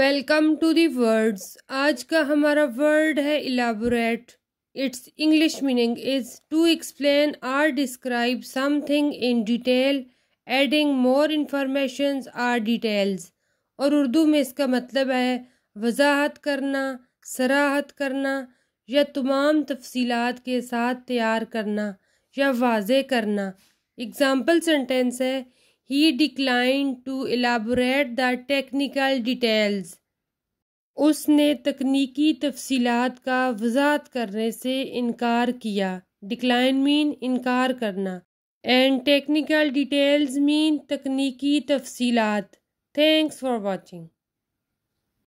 welcome to the words आज का हमारा वर्ड है elaborate its English meaning is to explain or describe something in detail adding more information or details और उर्दू में इसका मतलब है वजाहत करना सराहत करना या तमाम तफसीलात के साथ तैयार करना या वाज करना एग्ज़ाम्पल सेंटेंस है he declined to elaborate the technical details उसने तकनीकी तफसीलात का वजात करने से इनकार किया डिक्लाइन मीन इनकार करना एंड टेक्निकल डिटेल्स मीन तकनीकी तफसीलात थैंक्स फॉर वॉचिंग